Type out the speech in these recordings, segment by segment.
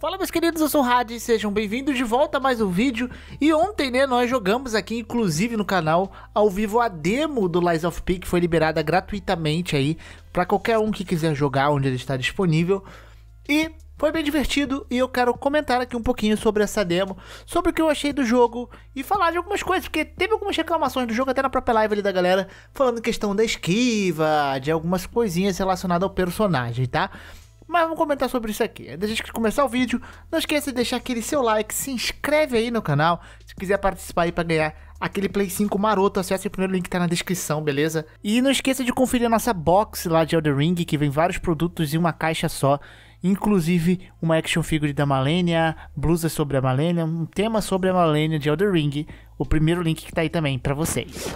Fala meus queridos, eu sou o Rad e sejam bem-vindos de volta a mais um vídeo. E ontem, né, nós jogamos aqui, inclusive no canal, ao vivo a demo do Lies of Peak, que foi liberada gratuitamente aí, para qualquer um que quiser jogar, onde ele está disponível. E foi bem divertido e eu quero comentar aqui um pouquinho sobre essa demo, sobre o que eu achei do jogo e falar de algumas coisas, porque teve algumas reclamações do jogo até na própria live ali da galera, falando questão da esquiva, de algumas coisinhas relacionadas ao personagem, tá? mas vamos comentar sobre isso aqui. Antes de começar o vídeo, não esqueça de deixar aquele seu like, se inscreve aí no canal, se quiser participar aí para ganhar aquele Play 5 maroto, acesse o primeiro link que tá na descrição, beleza? E não esqueça de conferir a nossa box lá de Elden Ring, que vem vários produtos em uma caixa só, inclusive uma action figure da Malenia, blusas sobre a Malenia, um tema sobre a Malenia de Elden Ring, o primeiro link que tá aí também para vocês.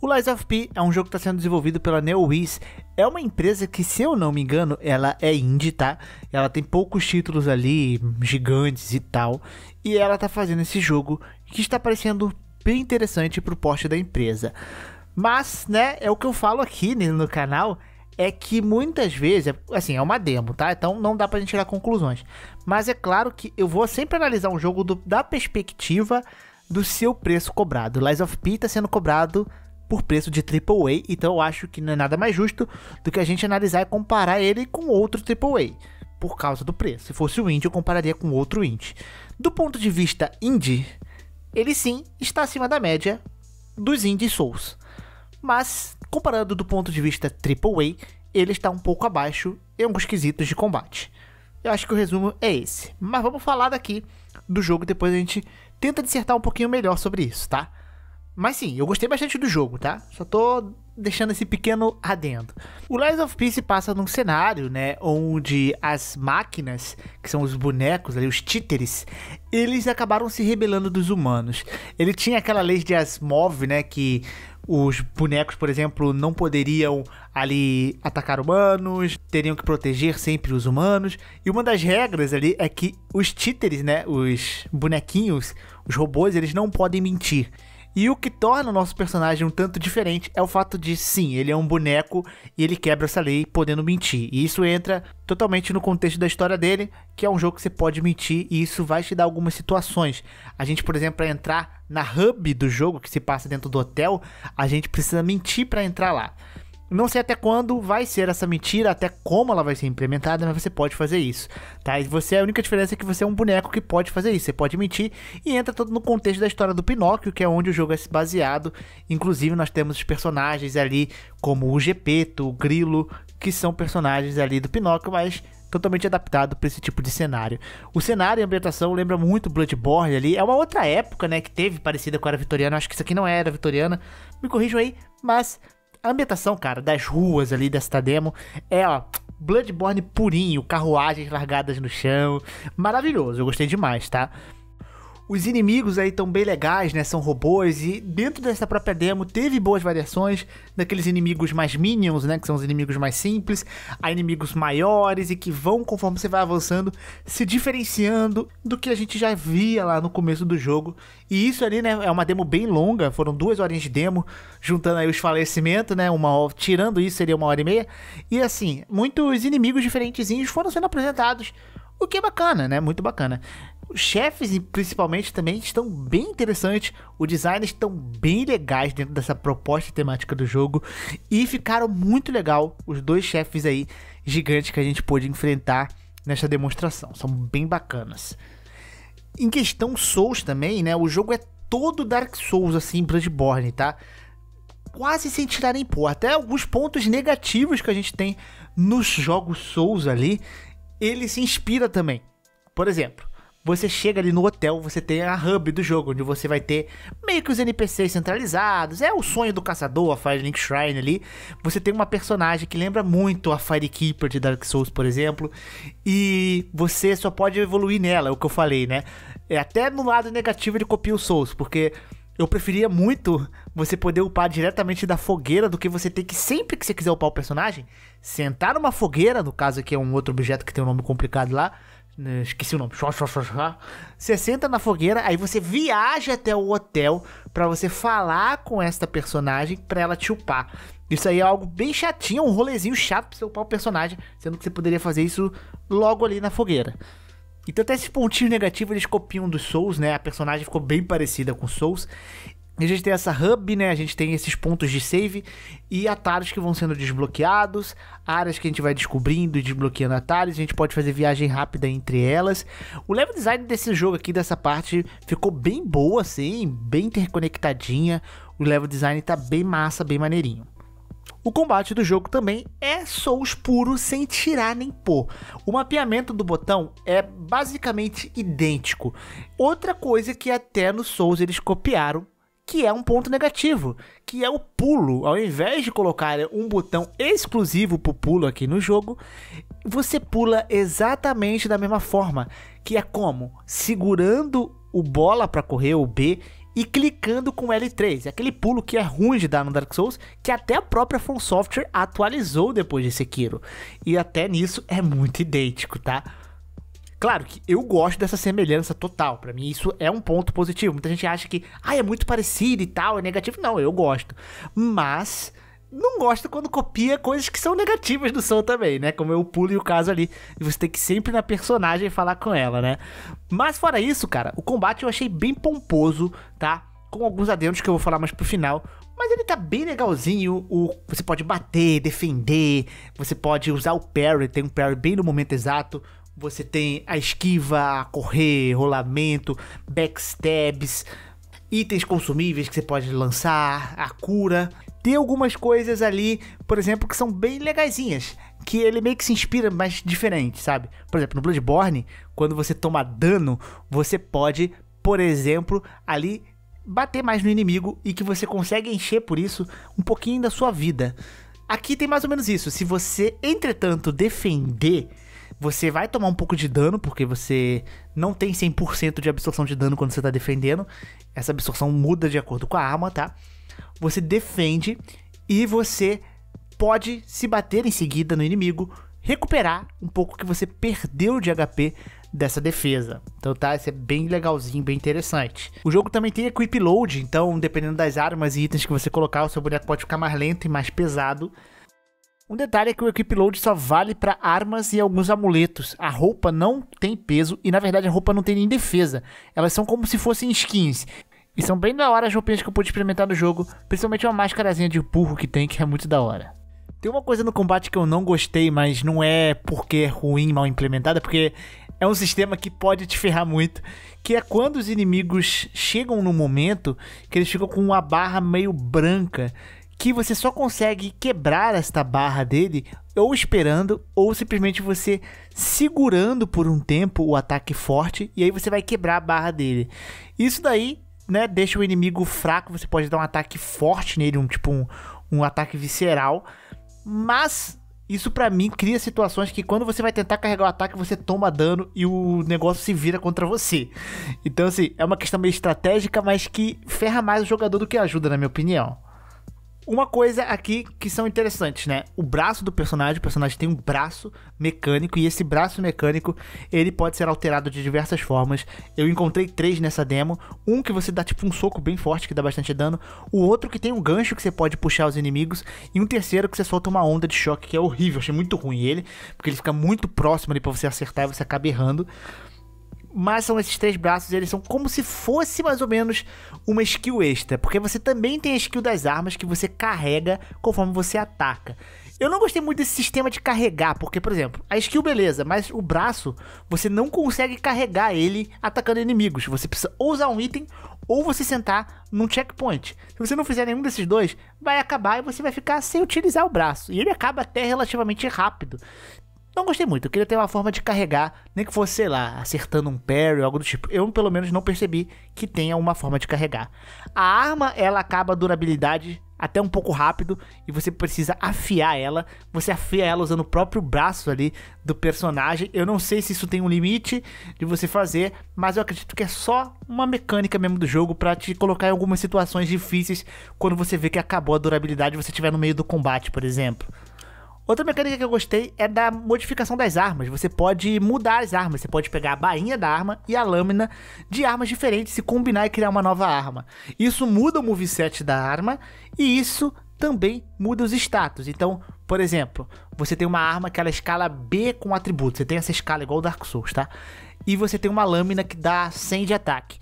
O Lies of P é um jogo que está sendo desenvolvido pela NeoWiz é uma empresa que, se eu não me engano, ela é indie, tá? Ela tem poucos títulos ali, gigantes e tal. E ela tá fazendo esse jogo que está parecendo bem interessante pro porte da empresa. Mas, né, é o que eu falo aqui né, no canal, é que muitas vezes, é, assim, é uma demo, tá? Então não dá pra gente tirar conclusões. Mas é claro que eu vou sempre analisar um jogo do, da perspectiva do seu preço cobrado. Lies of P tá sendo cobrado por preço de AAA, então eu acho que não é nada mais justo do que a gente analisar e comparar ele com outro AAA, por causa do preço. Se fosse o indie, eu compararia com outro indie. Do ponto de vista indie, ele sim está acima da média dos indie Souls, mas comparando do ponto de vista AAA, ele está um pouco abaixo em alguns quesitos de combate. Eu acho que o resumo é esse, mas vamos falar daqui do jogo depois a gente tenta dissertar um pouquinho melhor sobre isso, tá? Mas sim, eu gostei bastante do jogo, tá? Só tô deixando esse pequeno adendo. O Lies of Peace passa num cenário, né, onde as máquinas, que são os bonecos ali, os títeres, eles acabaram se rebelando dos humanos. Ele tinha aquela lei de Asmov, né, que os bonecos, por exemplo, não poderiam ali atacar humanos, teriam que proteger sempre os humanos. E uma das regras ali é que os títeres, né, os bonequinhos, os robôs, eles não podem mentir. E o que torna o nosso personagem um tanto diferente é o fato de, sim, ele é um boneco e ele quebra essa lei podendo mentir. E isso entra totalmente no contexto da história dele, que é um jogo que você pode mentir e isso vai te dar algumas situações. A gente, por exemplo, para entrar na hub do jogo que se passa dentro do hotel, a gente precisa mentir para entrar lá. Não sei até quando vai ser essa mentira, até como ela vai ser implementada, mas você pode fazer isso, tá? E você, a única diferença é que você é um boneco que pode fazer isso, você pode mentir e entra todo no contexto da história do Pinóquio, que é onde o jogo é baseado. Inclusive, nós temos os personagens ali, como o Gepeto, o Grilo, que são personagens ali do Pinóquio, mas totalmente adaptado para esse tipo de cenário. O cenário e a ambientação lembra muito Bloodborne ali. É uma outra época, né, que teve parecida com a era vitoriana. Acho que isso aqui não é era vitoriana. Me corrijam aí, mas a ambientação, cara, das ruas ali desta demo é, ó, Bloodborne purinho, carruagens largadas no chão. Maravilhoso, eu gostei demais, tá? Os inimigos aí estão bem legais, né? São robôs e dentro dessa própria demo teve boas variações daqueles inimigos mais minions, né? Que são os inimigos mais simples, a inimigos maiores e que vão conforme você vai avançando se diferenciando do que a gente já via lá no começo do jogo. E isso ali, né? É uma demo bem longa, foram duas horinhas de demo, juntando aí os falecimentos, né? Uma tirando isso seria uma hora e meia. E assim, muitos inimigos diferentezinhos foram sendo apresentados o que é bacana, né? Muito bacana. Os chefes, principalmente, também estão bem interessantes. Os design estão bem legais dentro dessa proposta temática do jogo. E ficaram muito legal os dois chefes aí gigantes que a gente pôde enfrentar nessa demonstração. São bem bacanas. Em questão Souls também, né? O jogo é todo Dark Souls, assim, Bloodborne, tá? Quase sem tirar nem pôr. Até alguns pontos negativos que a gente tem nos jogos Souls ali ele se inspira também. Por exemplo, você chega ali no hotel, você tem a hub do jogo, onde você vai ter meio que os NPCs centralizados. É o sonho do caçador, a Firelink Shrine ali. Você tem uma personagem que lembra muito a Firekeeper de Dark Souls, por exemplo. E você só pode evoluir nela, é o que eu falei, né? É até no lado negativo ele copia o Souls, porque eu preferia muito você poder upar diretamente da fogueira do que você ter que, sempre que você quiser upar o personagem, sentar numa fogueira, no caso aqui é um outro objeto que tem um nome complicado lá, né, esqueci o nome, você senta na fogueira, aí você viaja até o hotel para você falar com esta personagem pra ela te upar. Isso aí é algo bem chatinho, um rolezinho chato pra você upar o personagem, sendo que você poderia fazer isso logo ali na fogueira. Então até esses pontinhos negativos eles copiam dos Souls, né? A personagem ficou bem parecida com Souls. E a gente tem essa hub, né? A gente tem esses pontos de save e atalhos que vão sendo desbloqueados, áreas que a gente vai descobrindo e desbloqueando atalhos, a gente pode fazer viagem rápida entre elas. O level design desse jogo aqui, dessa parte, ficou bem boa, assim, bem interconectadinha. O level design tá bem massa, bem maneirinho. O combate do jogo também é Souls puro, sem tirar nem pôr. O mapeamento do botão é basicamente idêntico. Outra coisa que até no Souls eles copiaram, que é um ponto negativo, que é o pulo. Ao invés de colocar um botão exclusivo para o pulo aqui no jogo, você pula exatamente da mesma forma, que é como segurando o bola para correr, o B, e clicando com L3. É aquele pulo que é ruim de dar no Dark Souls, que até a própria From Software atualizou depois de Sekiro. E até nisso é muito idêntico, tá? Claro que eu gosto dessa semelhança total. Para mim, isso é um ponto positivo. Muita gente acha que ah, é muito parecido e tal, é negativo. Não, eu gosto. Mas não gosto quando copia coisas que são negativas do som também, né? Como eu pulo e o caso ali. E você tem que sempre na personagem falar com ela, né? Mas fora isso, cara, o combate eu achei bem pomposo, tá? Com alguns adendos que eu vou falar mais pro final. Mas ele tá bem legalzinho. O, você pode bater, defender. Você pode usar o parry. Tem um parry bem no momento exato. Você tem a esquiva, a correr, rolamento, backstabs, itens consumíveis que você pode lançar, a cura tem algumas coisas ali, por exemplo, que são bem legazinhas. Que ele meio que se inspira, mas diferente, sabe? Por exemplo, no Bloodborne, quando você toma dano, você pode, por exemplo, ali bater mais no inimigo e que você consegue encher por isso um pouquinho da sua vida. Aqui tem mais ou menos isso. Se você, entretanto, defender, você vai tomar um pouco de dano, porque você não tem 100% de absorção de dano quando você está defendendo. Essa absorção muda de acordo com a arma, tá? você defende e você pode se bater em seguida no inimigo, recuperar um pouco que você perdeu de HP dessa defesa. Então tá, isso é bem legalzinho, bem interessante. O jogo também tem equip load, então dependendo das armas e itens que você colocar, o seu boneco pode ficar mais lento e mais pesado. Um detalhe é que o equip load só vale para armas e alguns amuletos. A roupa não tem peso e na verdade a roupa não tem nem defesa. Elas são como se fossem skins. E são bem da hora as roupinhas que eu pude experimentar no jogo, principalmente uma máscarazinha de burro que tem, que é muito da hora. Tem uma coisa no combate que eu não gostei, mas não é porque é ruim, mal implementada, porque é um sistema que pode te ferrar muito, que é quando os inimigos chegam no momento que eles ficam com uma barra meio branca, que você só consegue quebrar esta barra dele ou esperando ou simplesmente você segurando por um tempo o ataque forte e aí você vai quebrar a barra dele. Isso daí né, deixa o inimigo fraco, você pode dar um ataque forte nele, um tipo um, um ataque visceral. Mas isso para mim cria situações que quando você vai tentar carregar o ataque, você toma dano e o negócio se vira contra você. Então assim, é uma questão meio estratégica, mas que ferra mais o jogador do que ajuda, na minha opinião. Uma coisa aqui que são interessantes, né? O braço do personagem, o personagem tem um braço mecânico e esse braço mecânico, ele pode ser alterado de diversas formas. Eu encontrei três nessa demo, um que você dá tipo um soco bem forte que dá bastante dano, o outro que tem um gancho que você pode puxar os inimigos e um terceiro que você solta uma onda de choque que é horrível, achei muito ruim ele, porque ele fica muito próximo ali para você acertar e você acaba errando mas são esses três braços, eles são como se fosse mais ou menos uma skill extra, porque você também tem a skill das armas que você carrega conforme você ataca. Eu não gostei muito desse sistema de carregar, porque, por exemplo, a skill beleza, mas o braço, você não consegue carregar ele atacando inimigos. Você precisa ou usar um item ou você sentar num checkpoint. Se você não fizer nenhum desses dois, vai acabar e você vai ficar sem utilizar o braço. E ele acaba até relativamente rápido não gostei muito. Eu queria ter uma forma de carregar, nem que fosse, sei lá, acertando um parry ou algo do tipo. Eu, pelo menos, não percebi que tenha uma forma de carregar. A arma, ela acaba a durabilidade até um pouco rápido e você precisa afiar ela. Você afia ela usando o próprio braço ali do personagem. Eu não sei se isso tem um limite de você fazer, mas eu acredito que é só uma mecânica mesmo do jogo para te colocar em algumas situações difíceis quando você vê que acabou a durabilidade e você estiver no meio do combate, por exemplo. Outra mecânica que eu gostei é da modificação das armas. Você pode mudar as armas. Você pode pegar a bainha da arma e a lâmina de armas diferentes, se combinar e criar uma nova arma. Isso muda o moveset da arma e isso também muda os status. Então, por exemplo, você tem uma arma que ela escala B com atributo. Você tem essa escala igual o Dark Souls, tá? E você tem uma lâmina que dá 100 de ataque.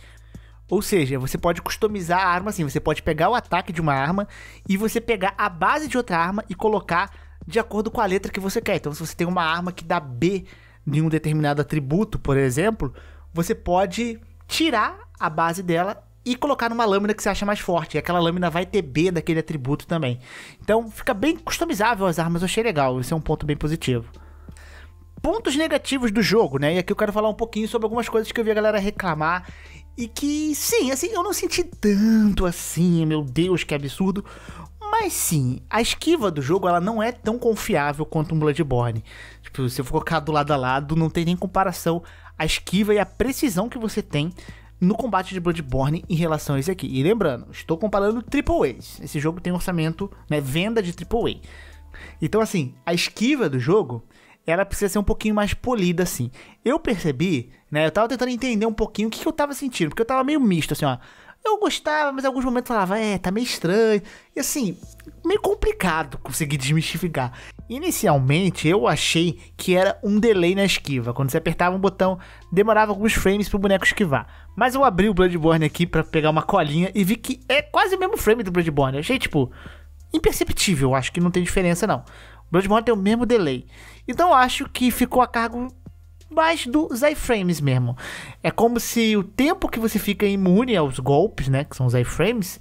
Ou seja, você pode customizar a arma assim. Você pode pegar o ataque de uma arma e você pegar a base de outra arma e colocar de acordo com a letra que você quer. Então, se você tem uma arma que dá B em um determinado atributo, por exemplo, você pode tirar a base dela e colocar numa lâmina que você acha mais forte. E aquela lâmina vai ter B daquele atributo também. Então fica bem customizável as armas, eu achei legal. Esse é um ponto bem positivo. Pontos negativos do jogo, né? E aqui eu quero falar um pouquinho sobre algumas coisas que eu vi a galera reclamar. E que, sim, assim, eu não senti tanto assim, meu Deus, que absurdo. Mas sim, a esquiva do jogo ela não é tão confiável quanto um Bloodborne. Tipo, se eu for colocar do lado a lado, não tem nem comparação a esquiva e a precisão que você tem no combate de Bloodborne em relação a esse aqui. E lembrando, estou comparando Triple A's. Esse jogo tem orçamento, né, venda de Triple A. Então assim, a esquiva do jogo, ela precisa ser um pouquinho mais polida assim. Eu percebi, né, eu tava tentando entender um pouquinho o que, que eu tava sentindo, porque eu tava meio misto assim, ó eu gostava, mas em alguns momentos falava, é, tá meio estranho. E assim, meio complicado conseguir desmistificar. Inicialmente eu achei que era um delay na esquiva. Quando você apertava um botão, demorava alguns frames pro boneco esquivar. Mas eu abri o Bloodborne aqui para pegar uma colinha e vi que é quase o mesmo frame do Bloodborne. Eu achei, tipo, imperceptível. Acho que não tem diferença, não. O Bloodborne tem o mesmo delay. Então eu acho que ficou a cargo mas dos iframes mesmo. É como se o tempo que você fica imune aos golpes, né, que são os iframes,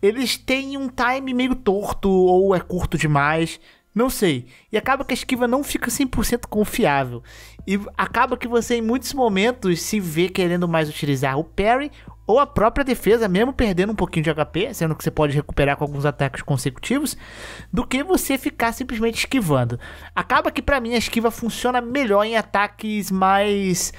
eles têm um time meio torto ou é curto demais. Não sei. E acaba que a esquiva não fica 100% confiável. E acaba que você, em muitos momentos, se vê querendo mais utilizar o parry ou a própria defesa, mesmo perdendo um pouquinho de HP, sendo que você pode recuperar com alguns ataques consecutivos, do que você ficar simplesmente esquivando. Acaba que para mim a esquiva funciona melhor em ataques mais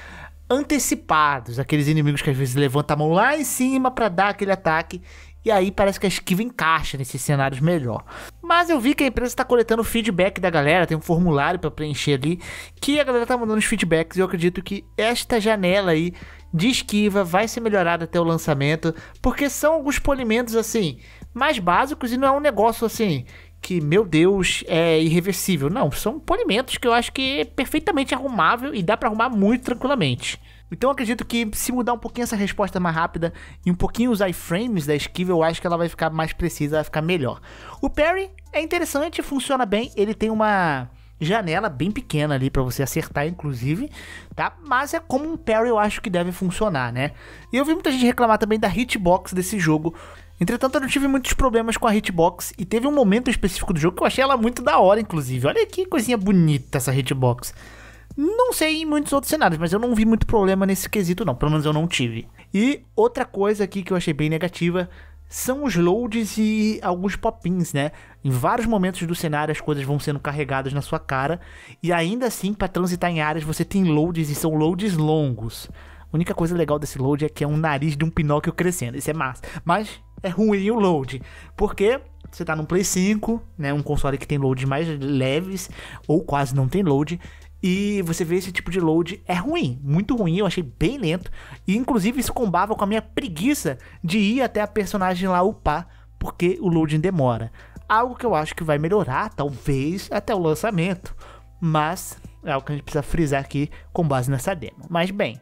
antecipados, aqueles inimigos que às vezes levantam a mão lá em cima para dar aquele ataque e aí parece que a esquiva encaixa nesses cenários melhor. Mas eu vi que a empresa está coletando feedback da galera, tem um formulário para preencher ali, que a galera tá mandando os feedbacks e eu acredito que esta janela aí de esquiva vai ser melhorada até o lançamento, porque são alguns polimentos assim mais básicos e não é um negócio assim que, meu Deus, é irreversível. Não, são polimentos que eu acho que é perfeitamente arrumável e dá para arrumar muito tranquilamente. Então eu acredito que se mudar um pouquinho essa resposta mais rápida e um pouquinho os iframes da esquiva, eu acho que ela vai ficar mais precisa, vai ficar melhor. O parry é interessante, funciona bem, ele tem uma janela bem pequena ali para você acertar, inclusive, tá? Mas é como um parry eu acho que deve funcionar, né? E eu vi muita gente reclamar também da hitbox desse jogo. Entretanto, eu não tive muitos problemas com a hitbox e teve um momento específico do jogo que eu achei ela muito da hora, inclusive. Olha que coisinha bonita essa hitbox. Não sei em muitos outros cenários, mas eu não vi muito problema nesse quesito, não. Pelo menos eu não tive. E outra coisa aqui que eu achei bem negativa são os loads e alguns pop-ins, né? Em vários momentos do cenário as coisas vão sendo carregadas na sua cara e ainda assim para transitar em áreas você tem loads e são loads longos. A única coisa legal desse load é que é um nariz de um Pinóquio crescendo, isso é massa. Mas é ruim o load, porque você tá no Play 5, né, um console que tem loads mais leves ou quase não tem load, e você vê esse tipo de load é ruim, muito ruim, eu achei bem lento. E inclusive isso combava com a minha preguiça de ir até a personagem lá upar, porque o loading demora. Algo que eu acho que vai melhorar, talvez, até o lançamento. Mas é algo que a gente precisa frisar aqui com base nessa demo. Mas bem,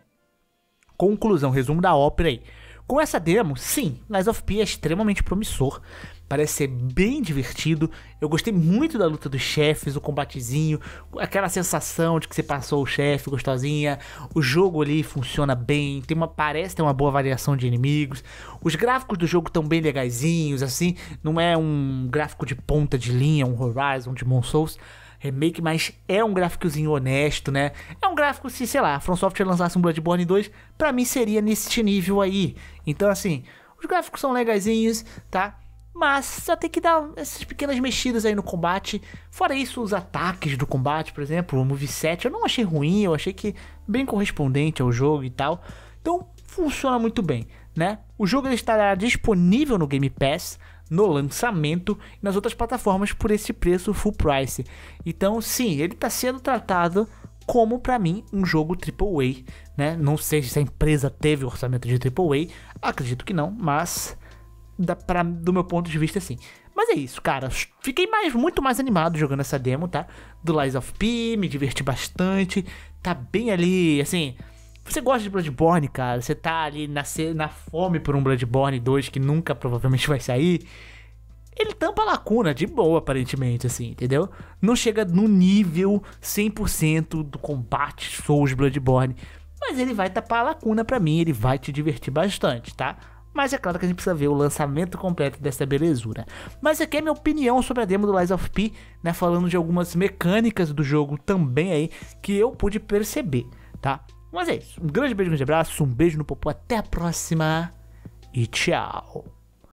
conclusão, resumo da ópera aí. Com essa demo, sim, Lies of P é extremamente promissor. Parece ser bem divertido. Eu gostei muito da luta dos chefes, o combatezinho, aquela sensação de que você passou o chefe gostosinha. O jogo ali funciona bem, tem uma parece ter uma boa variação de inimigos. Os gráficos do jogo estão bem legaisinhos, assim, não é um gráfico de ponta de linha, um Horizon de Souls remake, mas é um gráficozinho honesto, né? É um gráfico, se sei lá, a From Software lançasse um Bloodborne 2, para mim seria neste nível aí. Então assim, os gráficos são legaisinhos, tá? Mas só tem que dar essas pequenas mexidas aí no combate. Fora isso, os ataques do combate, por exemplo, o moveset, eu não achei ruim, eu achei que bem correspondente ao jogo e tal. Então, funciona muito bem, né? O jogo estará disponível no Game Pass no lançamento e nas outras plataformas por esse preço full price. Então, sim, ele está sendo tratado como para mim um jogo AAA, né? Não sei se a empresa teve orçamento de AAA, acredito que não, mas da, pra, do meu ponto de vista, assim. Mas é isso, cara. Fiquei mais, muito mais animado jogando essa demo, tá? Do Lies of P, me diverti bastante. Tá bem ali, assim. Você gosta de Bloodborne, cara? Você tá ali na, na fome por um Bloodborne 2 que nunca provavelmente vai sair. Ele tampa a lacuna de boa, aparentemente, assim, entendeu? Não chega no nível 100% do combate Souls Bloodborne. Mas ele vai tapar a lacuna pra mim, ele vai te divertir bastante, tá? Mas é claro que a gente precisa ver o lançamento completo dessa belezura. Mas aqui é minha opinião sobre a demo do Lies of P, né? Falando de algumas mecânicas do jogo também aí que eu pude perceber, tá? Mas é isso. Um grande beijo, um grande abraço, um beijo no popô, até a próxima e tchau.